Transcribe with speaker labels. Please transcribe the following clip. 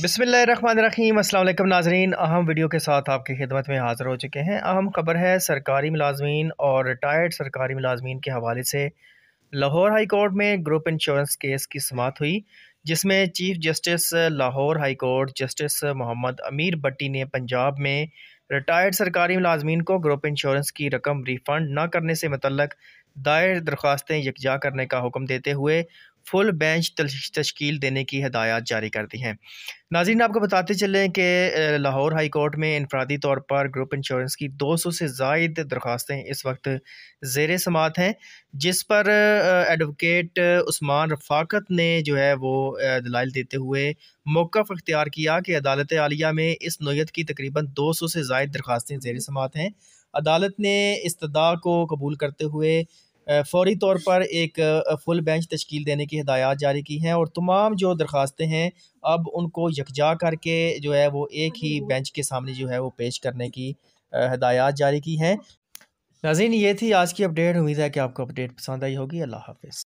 Speaker 1: बिसमीम अल्लाम नाजरीन अहम वीडियो के साथ आपकी खिदमत में हाज़िर हो चुके हैं अहम खबर है सरकारी मुलाजमीन और रिटायर्ड सरकारी मुलाजमीन के हवाले से लाहौर हाई कोर्ट में ग्रुप इंश्योरेंस केस की समात हुई जिसमें chief justice Lahore High Court justice Mohammad Amir Bhatti ने पंजाब में रिटायर्ड सरकारी मुलाजमीन को ग्रुप इंश्योरेंस की रकम रिफंड न करने से मतलब दायर दरख्वास्तें यकजा करने का हुक्म देते हुए फुल बेंच तश्कील देने की हदायत जारी कर दी हैं नाजीन आपको बताते चलें कि लाहौर हाई कोर्ट में इनफरादी तौर पर ग्रुप इंश्योरेंस की 200 से जायद दरख्वास्तें इस वक्त जेर समात हैं जिस पर एडवोकेट उस्मान रफाकत ने जो है वो दलाइल देते हुए मौक़ अख्तियार किया कि अदालत आलिया में इस नोयत की तकरीबन 200 से जायद दरखास्तें जेर समात हैं अदालत ने इस्तदा को कबूल करते हुए फौरी तौर पर एक फुल बेंच तश्कील देने की हदायत जारी की हैं और तमाम जो दरखास्तें हैं अब उनको यकजा करके जो है वो एक ही बेंच के सामने जो है वो पेश करने की हदायत जारी की हैं नाजीन ये थी आज की अपडेट उम्मीद है कि आपको अपडेट पसंद आई होगी अल्लाह हाफि